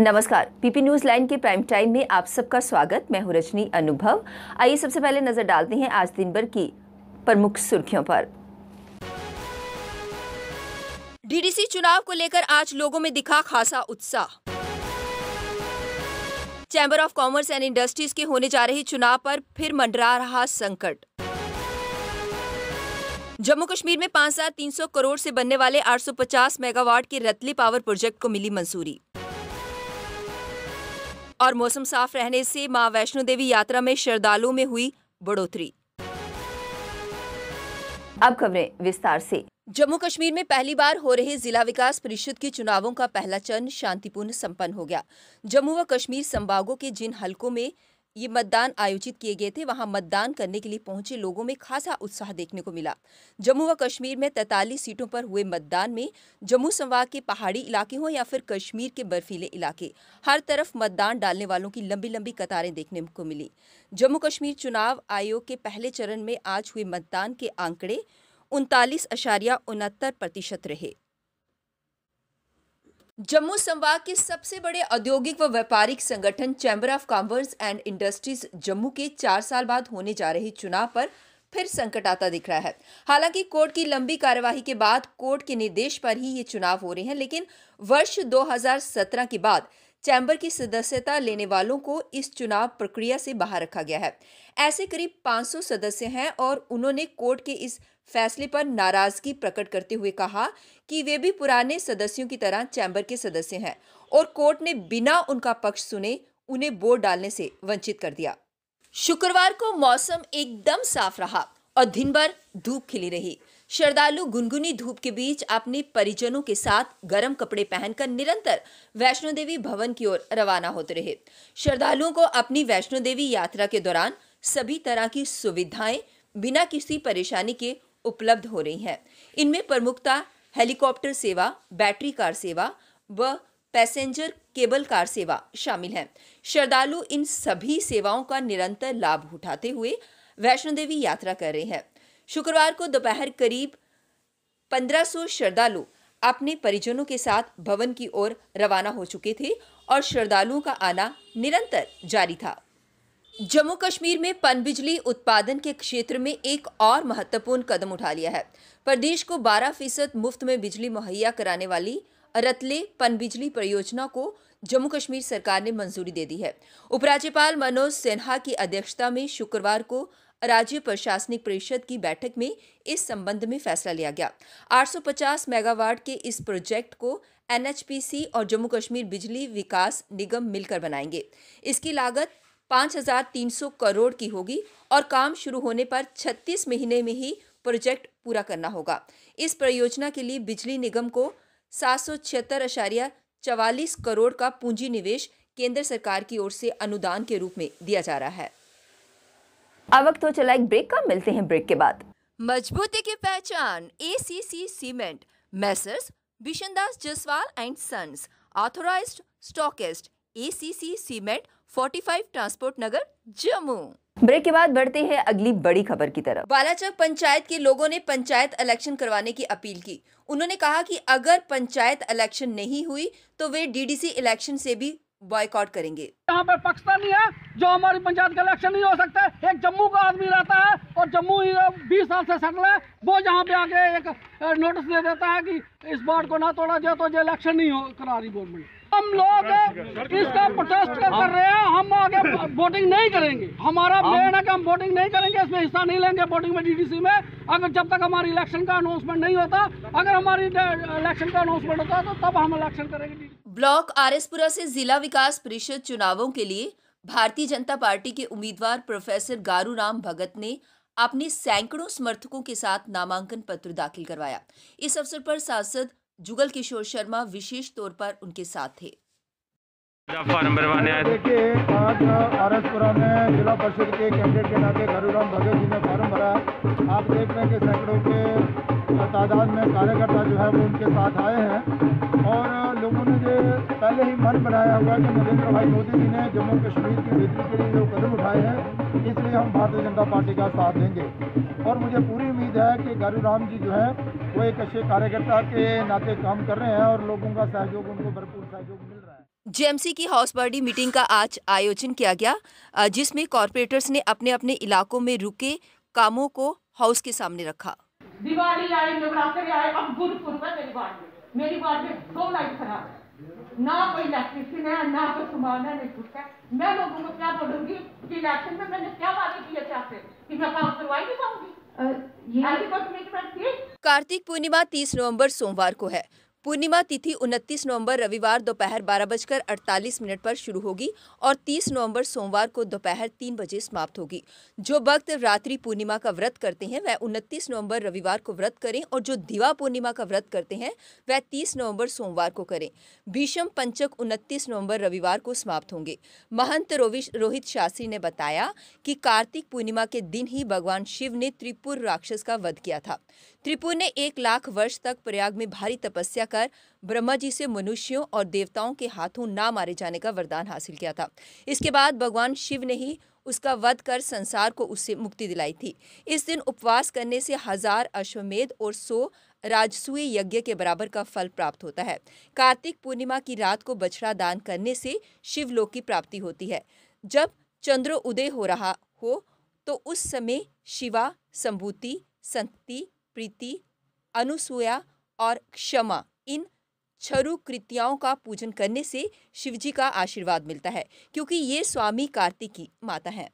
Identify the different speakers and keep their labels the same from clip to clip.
Speaker 1: नमस्कार PP news line के prime time में आप सबका स्वागत मैं हूं रजनी अनुभव आइए सबसे पहले नजर डालते हैं आज दिन भर की प्रमुख सुर्खियों पर डीडीसी चुनाव को लेकर आज लोगों में दिखा खासा उत्साह chamber of commerce and industries के होने जा रहे चुनाव पर फिर मंडरा रहा संकट जम्मू कश्मीर में पाँच हजार तीन सौ करोड़ से बनने वाले 850 मेगावाट के रतली पावर प्रोजेक्ट को मिली मंजूरी और मौसम साफ रहने से मां वैष्णो देवी यात्रा में श्रद्धालुओं में हुई बढ़ोतरी अब खबरें विस्तार से जम्मू कश्मीर में पहली बार हो रहे जिला विकास परिषद के चुनावों का पहला चरण शांतिपूर्ण संपन्न हो गया जम्मू व कश्मीर संभागों के जिन हलकों में ये मतदान आयोजित किए गए थे वहां मतदान करने के लिए पहुंचे लोगों में खासा उत्साह देखने को मिला जम्मू व कश्मीर में तैतालीस सीटों पर हुए मतदान में जम्मू संवाद के पहाड़ी इलाके हों या फिर कश्मीर के बर्फीले इलाके हर तरफ मतदान डालने वालों की लंबी लंबी कतारें देखने को मिली जम्मू कश्मीर चुनाव आयोग के पहले चरण में आज हुए मतदान के आंकड़े उनतालीस प्रतिशत रहे जम्मू संभाग के सबसे बड़े औद्योगिक व व्यापारिक संगठन chamber of commerce and industries Jammu के चार साल बाद होने जा रहे चुनाव पर फिर संकट आता दिख रहा है हालांकि कोर्ट की लंबी कार्यवाही के बाद कोर्ट के निर्देश पर ही ये चुनाव हो रहे हैं लेकिन वर्ष 2017 के बाद चैम्बर की सदस्यता लेने वालों को इस चुनाव प्रक्रिया से बाहर रखा गया है ऐसे करीब 500 सदस्य हैं और उन्होंने कोर्ट के इस फैसले पर नाराजगी प्रकट करते हुए कहा कि वे भी पुराने सदस्यों की तरह चैम्बर के सदस्य हैं और कोर्ट ने बिना उनका पक्ष सुने उन्हें वोट डालने से वंचित कर दिया शुक्रवार को मौसम एकदम साफ रहा और दिन भर धूप खिली रही श्रद्धालु गुनगुनी धूप के बीच अपने परिजनों के साथ गर्म कपड़े पहनकर निरंतर वैष्णो देवी भवन की ओर रवाना होते रहे श्रद्धालुओं को अपनी वैष्णो देवी यात्रा के दौरान सभी तरह की सुविधाएं बिना किसी परेशानी के उपलब्ध हो रही हैं इनमें प्रमुखता हेलीकॉप्टर सेवा बैटरी कार सेवा व पैसेंजर केबल कार सेवा शामिल है श्रद्धालु इन सभी सेवाओं का निरंतर लाभ उठाते हुए वैष्णो देवी यात्रा कर रहे हैं शुक्रवार को दोपहर करीब 1500 श्रद्धालु अपने परिजनों के साथ भवन की ओर रवाना हो चुके थे और श्रद्धालुओं का आना निरंतर जारी था जम्मू कश्मीर में पनबिजली उत्पादन के क्षेत्र में एक और महत्वपूर्ण कदम उठा लिया है प्रदेश को 12 फीसद मुफ्त में बिजली मुहैया कराने वाली रतले पनबिजली परियोजना को जम्मू कश्मीर सरकार ने मंजूरी दे दी है उपराज्यपाल मनोज सिन्हा की अध्यक्षता में शुक्रवार को राज्य प्रशासनिक परिषद की बैठक में इस संबंध में फैसला लिया गया 850 मेगावाट के इस प्रोजेक्ट को एनएचपीसी और जम्मू कश्मीर बिजली विकास निगम मिलकर बनाएंगे इसकी लागत 5,300 करोड़ की होगी और काम शुरू होने पर 36 महीने में ही प्रोजेक्ट पूरा करना होगा इस परियोजना के लिए बिजली निगम को सात चवालीस करोड़ का पूंजी निवेश केंद्र सरकार की ओर से अनुदान के रूप में दिया जा रहा है अब वक्त हो चला एक ब्रेक का मिलते हैं ब्रेक के बाद मजबूती की पहचान A C C cement messrs Bishandas Jaswal and sons authorise stockist A C C cement 45 transport Nagar Jammu break के बाद बढ़ते हैं अगली बड़ी खबर की तरफ बालाचक पंचायत के लोगों ने पंचायत इलेक्शन करवाने की अपील की उन्होंने कहा कि अगर पंचायत इलेक्शन नहीं हुई तो वे डीडीसी इलेक्शन से भी बॉयकॉट करेंगे यहाँ पर पाकिस्तानी है जो हमारी पंचायत का इलेक्शन नहीं हो सकते एक जम्मू का आदमी रहता है और जम्मू बीस साल से सटल है वो यहाँ पे आके एक नोटिस दे देता है कि इस बार को ना तोड़ा जाए तो ये इलेक्शन नहीं हो करा रही गवर्नमेंट हम लोग इसका प्रोटेस्ट कर रहे हैं हम आगे वोटिंग नहीं करेंगे हमारा मेन है कि हम वोटिंग नहीं करेंगे इसमें हिस्सा नहीं लेंगे वोटिंग में डीडीसी में अगर जब तक हमारी इलेक्शन का अनाउंसमेंट नहीं होता अगर हमारी इलेक्शन का अनाउंसमेंट होता तो तब हम इलेक्शन करेंगे ब्लॉक आरएसपुरा से जिला विकास परिषद चुनावों के लिए भारतीय जनता पार्टी के उम्मीदवार प्रोफेसर गारूराम भगत ने अपने सैकड़ों समर्थकों के साथ नामांकन पत्र दाखिल करवाया इस अवसर पर सांसद जुगल किशोर शर्मा विशेष तौर पर उनके साथ थे देखिए जिला परिषद के कैंडिडेट के नाते घरूराम भगत जी ने फॉर्म भरा आप देख रहे हैं कि सैकड़ों के तादाद में कार्यकर्ता जो है वो उनके साथ आए हैं और लोगों ने पहले ही मन बनाया हुआ कि नरेंद्र भाई मोदी जी ने जम्मू कश्मीर की बेहतरी के लिए जो कदम उठाए हैं इसलिए हम भारतीय जनता पार्टी का साथ देंगे और मुझे पूरी उम्मीद है कि गारू राम जी जो है वो एक अच्छे कार्यकर्ता के नाते काम कर रहे हैं और लोगों का सहयोग उनको भरपूर सहयोग मिल रहा है जेएमसी की हाउस पार्टी मीटिंग का आज आयोजन किया गया जिसमें कॉरपोरेटर्स ने अपने अपने इलाकों में रुके कामों को हाउस के सामने रखा दिवाली आई नवरात्रि आए अब गुरुपुर में मेरी बात मेरी बात में दो लाइट खराब है ना कोई इलेक्ट्रिशियन है ना कोई है नहीं कुछ है मैं लोगों को क्या बोलूंगी कि इलेक्शन में मैंने क्या वादे किए थे आपसे कि मैं काम करवाई नहीं पाऊंगी कार्तिक पूर्णिमा 30 नवंबर सोमवार को है पूर्णिमा तिथि 29 नवंबर रविवार दोपहर बारह बजकर अड़तालीस मिनट पर शुरू होगी और 30 नवंबर सोमवार को दोपहर तीन बजे समाप्त होगी जो भक्त रात्रि पूर्णिमा का व्रत करते हैं वह 29 नवंबर रविवार को व्रत करें और जो दिवा पूर्णिमा का व्रत करते हैं वह 30 नवंबर सोमवार को करें भीषम पंचक 29 नवंबर रविवार को समाप्त होंगे महंत रोहित शास्त्री ने बताया कि कार्तिक पूर्णिमा के दिन ही भगवान शिव ने त्रिपुर राक्षस का वध किया था त्रिपुर ने एक लाख वर्ष तक प्रयाग में भारी तपस्या कर ब्रह्मा जी से मनुष्यों और देवताओं के हाथों ना मारे जाने का वरदान हासिल किया था इसके बाद भगवान शिव ने ही उसका वध कर संसार को उससे मुक्ति दिलाई थी इस दिन उपवास करने से हजार अश्वमेध और सौ राजसूय यज्ञ के बराबर का फल प्राप्त होता है कार्तिक पूर्णिमा की रात को बछड़ा दान करने से शिवलोक की प्राप्ति होती है जब चंद्र उदय हो रहा हो तो उस समय शिवा संभूति संति प्रीति अनुसूया और क्षमा इन छरु कृतियाओं का पूजन करने से शिवजी का आशीर्वाद मिलता है क्योंकि ये स्वामी कार्तिक की माता हैं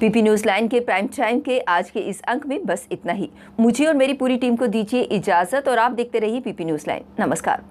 Speaker 1: पीपी न्यूज लाइन के प्राइम टाइम के आज के इस अंक में बस इतना ही मुझे और मेरी पूरी टीम को दीजिए इजाजत और आप देखते रहिए पीपी न्यूज लाइन नमस्कार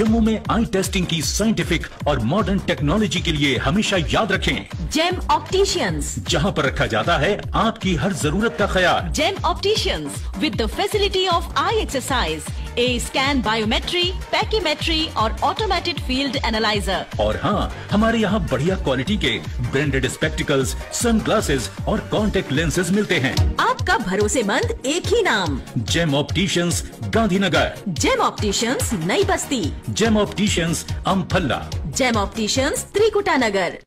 Speaker 1: जम्मू में आई टेस्टिंग की साइंटिफिक और मॉडर्न टेक्नोलॉजी के लिए हमेशा याद रखें जेम ऑप्टिशियंस जहाँ पर रखा जाता है आपकी हर जरूरत का ख्याल Gem opticians with the facility of eye exercise A scan biometry pachymetry और ऑटोमेटेड फील्ड एनालाइजर और हाँ हमारे यहाँ बढ़िया क्वालिटी के ब्रांडेड स्पेक्टिकल्स ग्लासेस और कॉन्टेक्ट लेंसेज मिलते हैं आपका भरोसेमंद एक ही नाम Gem opticians Gandhinagar Gem opticians Nai Basti Gem opticians Amphalla Gem opticians Trikuta नगर